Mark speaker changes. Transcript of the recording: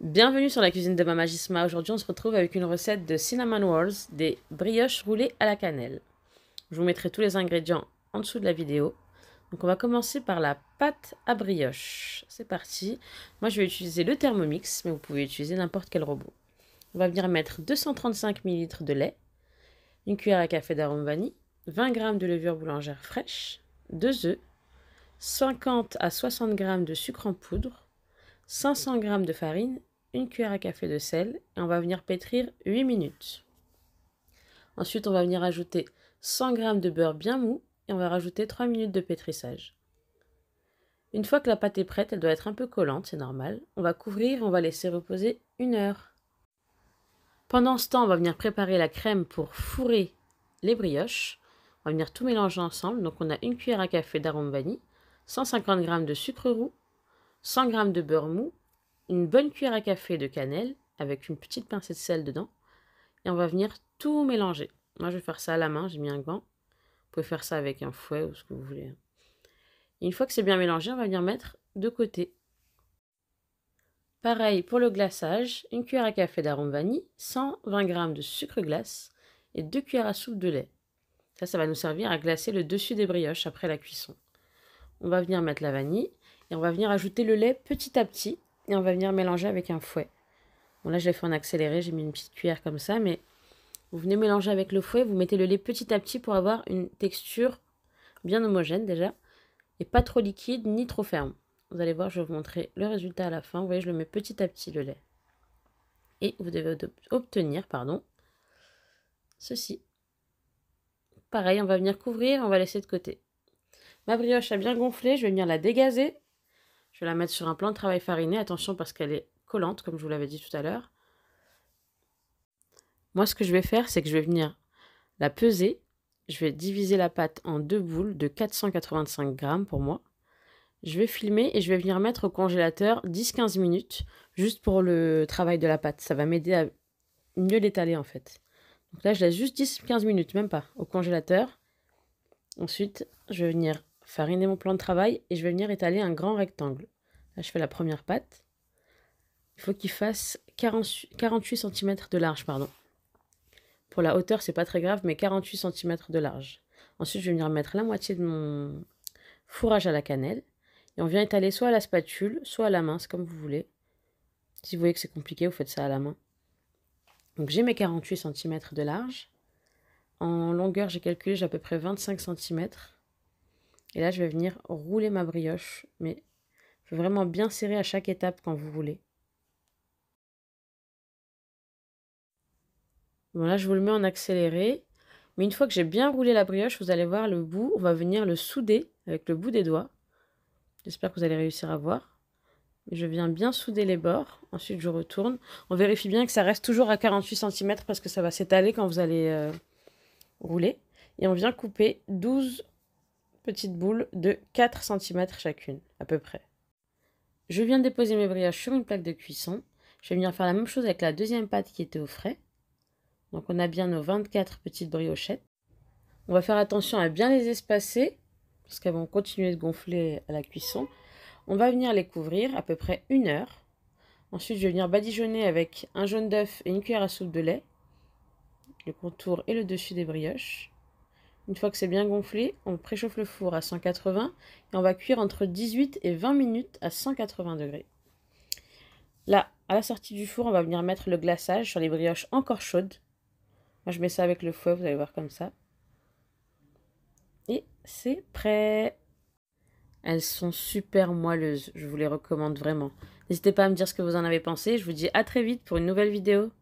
Speaker 1: Bienvenue sur la cuisine de ma Aujourd'hui, on se retrouve avec une recette de cinnamon rolls, des brioches roulées à la cannelle. Je vous mettrai tous les ingrédients en dessous de la vidéo. Donc, on va commencer par la pâte à brioche. C'est parti. Moi, je vais utiliser le Thermomix, mais vous pouvez utiliser n'importe quel robot. On va venir mettre 235 ml de lait, une cuillère à café d'arôme vanille, 20 g de levure boulangère fraîche, 2 œufs, 50 à 60 g de sucre en poudre, 500 g de farine une cuillère à café de sel et on va venir pétrir 8 minutes. Ensuite, on va venir ajouter 100 g de beurre bien mou et on va rajouter 3 minutes de pétrissage. Une fois que la pâte est prête, elle doit être un peu collante, c'est normal. On va couvrir et on va laisser reposer une heure. Pendant ce temps, on va venir préparer la crème pour fourrer les brioches. On va venir tout mélanger ensemble. Donc on a une cuillère à café d'arôme vanille, 150 g de sucre roux, 100 g de beurre mou une bonne cuillère à café de cannelle avec une petite pincée de sel dedans. Et on va venir tout mélanger. Moi, je vais faire ça à la main, j'ai mis un gant. Vous pouvez faire ça avec un fouet ou ce que vous voulez. Hein. une fois que c'est bien mélangé, on va venir mettre de côté. Pareil pour le glaçage, une cuillère à café d'arôme vanille, 120 g de sucre glace et deux cuillères à soupe de lait. Ça, ça va nous servir à glacer le dessus des brioches après la cuisson. On va venir mettre la vanille et on va venir ajouter le lait petit à petit et on va venir mélanger avec un fouet. Bon là je l'ai fait en accéléré, j'ai mis une petite cuillère comme ça, mais vous venez mélanger avec le fouet, vous mettez le lait petit à petit pour avoir une texture bien homogène déjà, et pas trop liquide ni trop ferme. Vous allez voir, je vais vous montrer le résultat à la fin. Vous voyez, je le mets petit à petit le lait. Et vous devez obtenir, pardon, ceci. Pareil, on va venir couvrir, on va laisser de côté. Ma brioche a bien gonflé, je vais venir la dégazer. Je la mettre sur un plan de travail fariné. Attention parce qu'elle est collante, comme je vous l'avais dit tout à l'heure. Moi, ce que je vais faire, c'est que je vais venir la peser. Je vais diviser la pâte en deux boules de 485 grammes pour moi. Je vais filmer et je vais venir mettre au congélateur 10-15 minutes juste pour le travail de la pâte. Ça va m'aider à mieux l'étaler en fait. Donc là, je laisse juste 10-15 minutes, même pas, au congélateur. Ensuite, je vais venir fariner mon plan de travail et je vais venir étaler un grand rectangle. Là, je fais la première pâte. Il faut qu'il fasse 48 cm de large. pardon. Pour la hauteur, c'est pas très grave, mais 48 cm de large. Ensuite, je vais venir mettre la moitié de mon fourrage à la cannelle. Et on vient étaler soit à la spatule, soit à la main, c'est comme vous voulez. Si vous voyez que c'est compliqué, vous faites ça à la main. Donc j'ai mes 48 cm de large. En longueur, j'ai calculé, j'ai à peu près 25 cm. Et là, je vais venir rouler ma brioche, mais vraiment bien serrer à chaque étape quand vous voulez. Bon là, je vous le mets en accéléré. Mais une fois que j'ai bien roulé la brioche, vous allez voir le bout, on va venir le souder avec le bout des doigts. J'espère que vous allez réussir à voir. Je viens bien souder les bords, ensuite je retourne. On vérifie bien que ça reste toujours à 48 cm parce que ça va s'étaler quand vous allez euh, rouler. Et on vient couper 12 petites boules de 4 cm chacune, à peu près. Je viens de déposer mes brioches sur une plaque de cuisson. Je vais venir faire la même chose avec la deuxième pâte qui était au frais. Donc on a bien nos 24 petites briochettes. On va faire attention à bien les espacer, parce qu'elles vont continuer de gonfler à la cuisson. On va venir les couvrir à peu près une heure. Ensuite, je vais venir badigeonner avec un jaune d'œuf et une cuillère à soupe de lait, le contour et le dessus des brioches. Une fois que c'est bien gonflé, on préchauffe le four à 180 et on va cuire entre 18 et 20 minutes à 180 degrés. Là, à la sortie du four, on va venir mettre le glaçage sur les brioches encore chaudes. Moi, je mets ça avec le fouet, vous allez voir comme ça. Et c'est prêt Elles sont super moelleuses, je vous les recommande vraiment. N'hésitez pas à me dire ce que vous en avez pensé. Je vous dis à très vite pour une nouvelle vidéo.